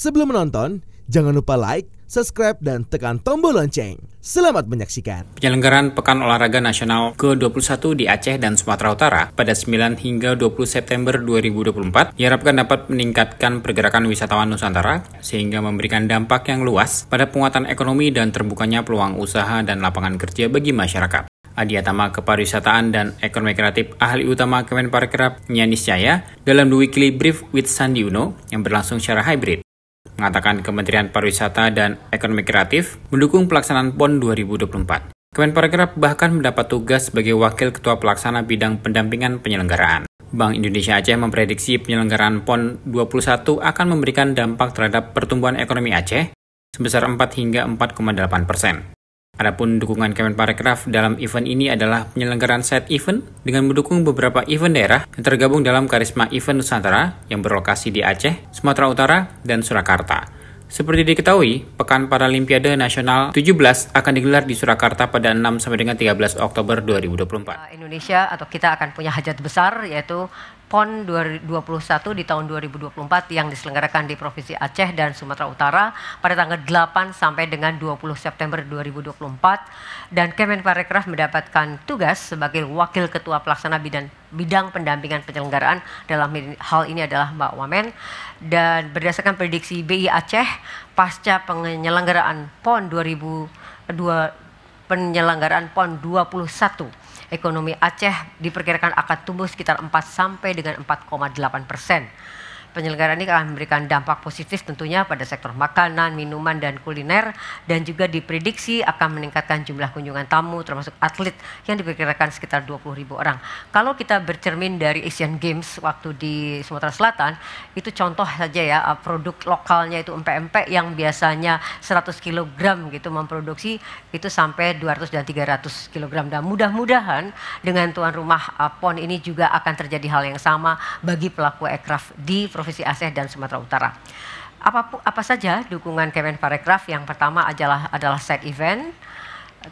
Sebelum menonton, jangan lupa like, subscribe, dan tekan tombol lonceng. Selamat menyaksikan. Penyelenggaraan Pekan Olahraga Nasional ke-21 di Aceh dan Sumatera Utara pada 9 hingga 20 September 2024 diharapkan dapat meningkatkan pergerakan wisatawan Nusantara sehingga memberikan dampak yang luas pada penguatan ekonomi dan terbukanya peluang usaha dan lapangan kerja bagi masyarakat. Adi Atama Kepariwisataan dan Ekonomi Kreatif Ahli Utama Kemenparekraf Nyanis Jaya dalam The Weekly Brief with Sandi Uno yang berlangsung secara hybrid mengatakan Kementerian Pariwisata dan Ekonomi Kreatif mendukung pelaksanaan PON 2024. Kemenparekraf bahkan mendapat tugas sebagai Wakil Ketua Pelaksana Bidang Pendampingan Penyelenggaraan. Bank Indonesia Aceh memprediksi penyelenggaraan PON 21 akan memberikan dampak terhadap pertumbuhan ekonomi Aceh sebesar 4 hingga 4,8 persen. Adapun dukungan Kemenparekraf dalam event ini adalah penyelenggaraan set event dengan mendukung beberapa event daerah yang tergabung dalam Karisma Event Nusantara yang berlokasi di Aceh, Sumatera Utara, dan Surakarta. Seperti diketahui, Pekan Paralimpiade Nasional 17 akan digelar di Surakarta pada 6 sampai dengan 13 Oktober 2024. Indonesia atau kita akan punya hajat besar yaitu PON 2021 di tahun 2024 yang diselenggarakan di Provinsi Aceh dan Sumatera Utara pada tanggal 8 sampai dengan 20 September 2024 dan Kemenparekraf mendapatkan tugas sebagai Wakil Ketua Pelaksana Bidang bidang pendampingan penyelenggaraan dalam hal ini adalah Mbak Wamen dan berdasarkan prediksi BI Aceh pasca penyelenggaraan PON 2022 penyelenggaraan PON 21 ekonomi Aceh diperkirakan akan tumbuh sekitar 4 sampai dengan 4,8 persen penyelenggaraan ini akan memberikan dampak positif tentunya pada sektor makanan, minuman, dan kuliner dan juga diprediksi akan meningkatkan jumlah kunjungan tamu termasuk atlet yang diperkirakan sekitar 20 ribu orang. Kalau kita bercermin dari Asian Games waktu di Sumatera Selatan itu contoh saja ya eh, produk lokalnya itu MPMP yang biasanya 100 kg gitu memproduksi itu sampai 200 dan 300 kg dan mudah-mudahan dengan tuan rumah eh, PON ini juga akan terjadi hal yang sama bagi pelaku aircraft di Provinsi Aceh dan Sumatera Utara. Apa, apa saja dukungan Kemenparekraf? Yang pertama adalah adalah set event,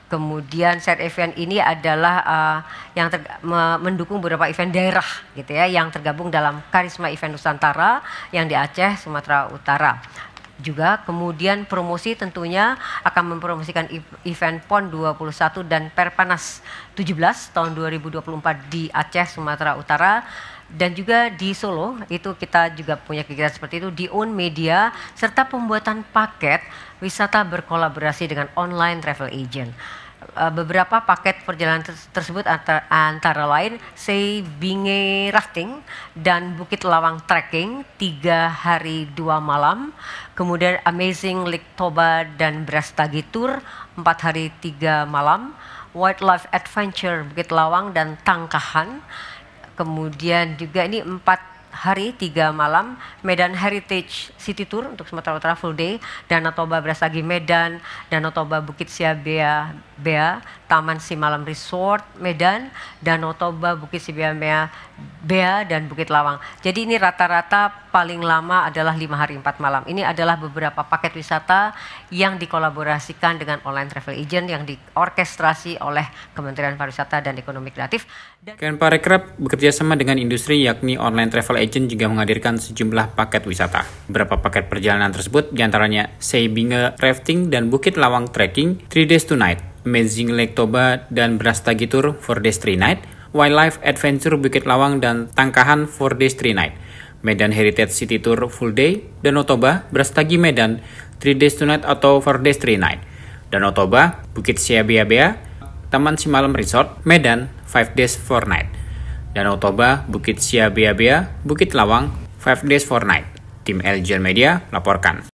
kemudian set event ini adalah uh, yang ter, me, mendukung beberapa event daerah gitu ya yang tergabung dalam Karisma Event Nusantara yang di Aceh Sumatera Utara juga kemudian promosi tentunya akan mempromosikan e-, event PON 21 dan Perpanas 17 tahun 2024 di Aceh Sumatera Utara dan juga di Solo itu kita juga punya kegiatan seperti itu di own media serta pembuatan paket wisata berkolaborasi dengan online travel agent. E, beberapa paket perjalanan tersebut antara, antara lain Sei Binge Rafting dan Bukit Lawang Trekking tiga hari dua malam, kemudian Amazing Lake Toba dan Brastagi Tour empat hari tiga malam, Wildlife Adventure Bukit Lawang dan Tangkahan kemudian juga ini empat hari tiga malam Medan Heritage City Tour untuk Sumatera Utara full day Danau Toba Brastagi Medan Danau Toba Bukit Siabea Bea, Taman Simalam Resort Medan, Danau Toba, Bukit Sibiamea Bea dan Bukit Lawang. Jadi ini rata-rata paling lama adalah lima hari empat malam. Ini adalah beberapa paket wisata yang dikolaborasikan dengan online travel agent yang diorkestrasi oleh Kementerian Pariwisata dan Ekonomi Kreatif. Dan... Ken bekerja sama dengan industri yakni online travel agent juga menghadirkan sejumlah paket wisata. Beberapa paket perjalanan tersebut diantaranya Seibinge Rafting dan Bukit Lawang Trekking 3 Days to Night. Amazing Lake Toba dan Brastagitur for Days 3 Night, Wildlife Adventure Bukit Lawang dan Tangkahan for Days 3 Night, Medan Heritage City Tour Full Day, Danau Toba, Brastagi Medan, 3 Days 2 Night atau 4 Days 3 Night, Danau Toba, Bukit Bea Taman Simalam Resort, Medan, 5 Days 4 Night, Danau Toba, Bukit Bea Bukit Lawang, 5 Days 4 Night. Tim Elgian Media laporkan.